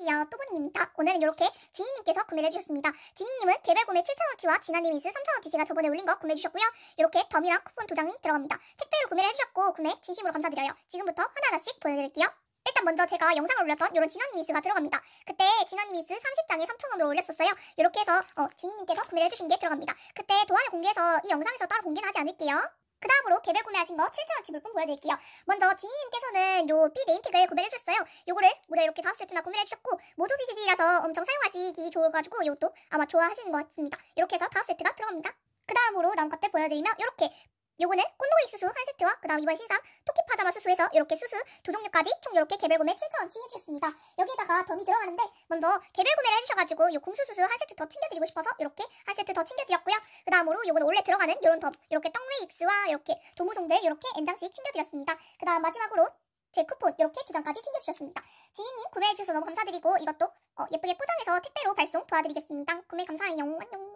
안녕하세요 또보님입니다 오늘은 이렇게 지니님께서 구매를 해주셨습니다 지니님은 개별 구매 7,000원치와 지나님이스 3,000원치 제가 저번에 올린 거 구매해주셨고요 이렇게 덤이랑 쿠폰 두 장이 들어갑니다 택배로 구매를 해주셨고 구매 진심으로 감사드려요 지금부터 하나하나씩 보내드릴게요 일단 먼저 제가 영상을 올렸던 이런 지나님이스가 들어갑니다 그때 지나님이스 30장에 3,000원으로 올렸었어요 이렇게 해서 어, 지니님께서 구매를 해주신 게 들어갑니다 그때 도안을 공개해서 이 영상에서 따로 공개는 하지 않을게요 그 다음으로 개별 구매하신 거 7,000원치 물품 보여드릴게요. 먼저 지니님께서는 요 B 네임택을 구매를 해줬어요 요거를 무려 이렇게 다섯 세트나 구매를 해주셨고 모두 DCG라서 엄청 사용하시기 좋아가지고 요것도 아마 좋아하시는 것 같습니다. 이렇게 해서 다섯 세트가 들어갑니다. 그 다음으로 다음 것들 보여드리면 이렇게 요거는 콘도이 수수 한 세트와 그 다음 이번 신상 토끼 파자마 수수에서 이렇게 수수 두 종류까지 총 이렇게 개별 구매 7,000원치 해주셨습니다. 여기에다가 덤이 들어가는데 먼저 개별 구매를 해주셔가지고 요 궁수 수수 한 세트 더 챙겨드리고 싶어서 이렇게 한 세트 더 챙겨드렸고요. 그 다음으로 요는 원래 들어가는 요런 덤 이렇게 떡레이스와 이렇게 도무송들 이렇게 엔장씩 챙겨드렸습니다. 그 다음 마지막으로 제 쿠폰 이렇게 두 장까지 챙겨주셨습니다. 지니님 구매해주셔서 너무 감사드리고 이것도 어, 예쁘게 포장해서 택배로 발송 도와드리겠습니다. 구매 감사해요. 안녕.